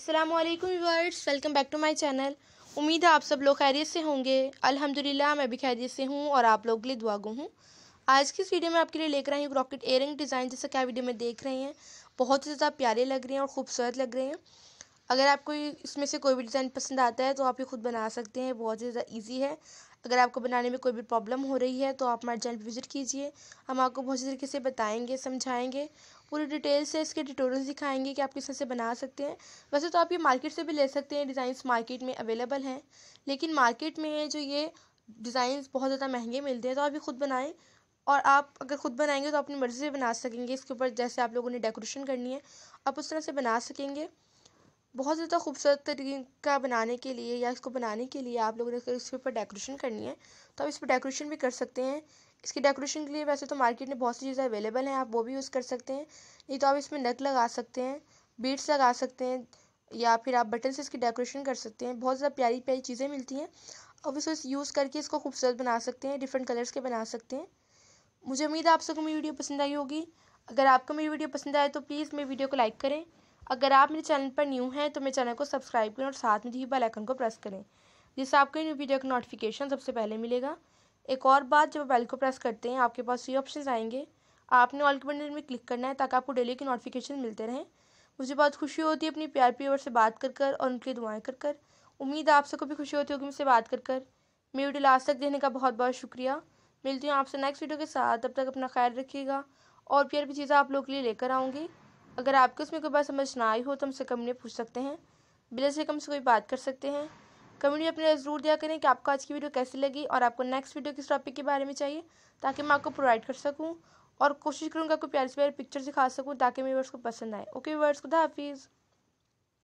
अस्सलाम वालेकुम viewers welcome back to my channel उम्मीद है आप सब लोग खैरियत से होंगे अल्हम्दुलिल्लाह मैं भी खैरियत से हूँ और आप लोग के लिए दुआ गो हूँ आज की इस वीडियो में आपके लिए लेकर आई हूँ रॉकेट एयरिंग डिज़ाइन जैसा क्या वीडियो में देख रहे हैं बहुत ही ज़्यादा प्यारे लग रहे हैं और खूबसूरत लग रहे हैं अगर आपको इसमें से कोई भी डिज़ाइन पसंद आता है तो आप ये खुद बना सकते हैं बहुत ज़्यादा ईजी है अगर आपको बनाने में कोई भी प्रॉब्लम हो रही है तो आप हमारे चैनल पर विज़िट कीजिए हम आपको बहुत तरीके से बताएंगे समझाएंगे पूरी डिटेल से इसके ट्यूटोरियल दिखाएंगे कि आप किस तरह से बना सकते हैं वैसे तो आप ये मार्केट से भी ले सकते हैं डिज़ाइंस मार्केट में अवेलेबल हैं लेकिन मार्केट में जो ये डिज़ाइंस बहुत ज़्यादा महंगे मिलते हैं तो आप ये खुद बनाएँ और आप अगर खुद बनाएंगे तो अपनी मर्ज़ी से बना सकेंगे इसके ऊपर जैसे आप लोगों ने डेकोरेशन करनी है आप उस तरह से बना सकेंगे बहुत ज़्यादा खूबसूरत तरीका बनाने के लिए या इसको बनाने के लिए आप लोगों ने इसके ऊपर डेकोरेशन करनी है तो आप इस पर डेकोरेशन भी कर सकते हैं इसकी डेकोरेशन के लिए वैसे तो मार्केट में बहुत सी चीज़ें अवेलेबल हैं आप वो भी यूज़ कर सकते हैं नहीं तो आप इसमें नग लगा सकते हैं बीट्स लगा सकते हैं या फिर आप बटन से इसकी डेकोरेशन कर सकते हैं बहुत ज़्यादा प्यारी प्यारी चीज़ें मिलती हैं अब इसको यूज़ करके इसको खूबसूरत बना सकते हैं डिफरेंट कलर्स के बना सकते हैं मुझे उम्मीद है आप सबको मेरी वीडियो पसंद आई होगी अगर आपको मेरी वीडियो पसंद आए तो प्लीज़ मेरी वीडियो को लाइक करें अगर आप मेरे चैनल पर न्यू हैं तो मेरे चैनल को सब्सक्राइब करें और साथ में दिए बेलाइकन को प्रेस करें जिससे आपको न्यू वीडियो का नोटिफिकेशन सबसे पहले मिलेगा एक और बात जब बेल को प्रेस करते हैं आपके पास ये ऑप्शन आएंगे आपने ऑल के बटन में क्लिक करना है ताकि आपको डेली के नोटिफिकेशन मिलते रहें मुझे बहुत खुशी होती है अपनी प्यार प्रियवर से बात कर कर और उनकी दुआएं कर कर उम्मीद आप सबको भी खुशी होती होगी मुझसे बात कर कर मेरी वीडियो लास्ट तक देखने का बहुत बहुत शुक्रिया मिलती हूँ आपसे नेक्स्ट वीडियो के साथ तब तक अपना ख्याल रखिएगा और प्यार भी चीज़ें आप लोग के लिए लेकर आऊँगी अगर आपको उसमें कोई बात समझ ना आई हो तो हमसे कम्युनिटी पूछ सकते हैं बिला से कम से कोई बात कर सकते हैं कम्युनिटी अपने ज़रूर दिया करें कि आपको आज की वीडियो कैसी लगी और आपको नेक्स्ट वीडियो किस टॉपिक के बारे में चाहिए ताकि मैं आपको प्रोवाइड कर सकूँ और कोशिश करूँगा कोई प्यारे से प्यारे पिक्चर दिखा सकूँ ताकि मेरे वर्ड्स को पसंद आए ओके वर्ड्स खुदा हाफिज़